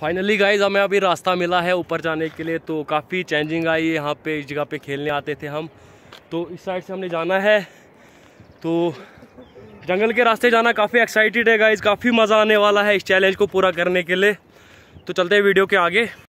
finally guys हमें अभी रास्ता मिला है ऊपर जाने के लिए तो काफ़ी चेंजिंग आई यहाँ पे इस जगह पे खेलने आते थे हम तो इस साइड से हमने जाना है तो जंगल के रास्ते जाना काफ़ी एक्साइटेड है गाइज काफ़ी मज़ा आने वाला है इस चैलेंज को पूरा करने के लिए तो चलते हैं वीडियो के आगे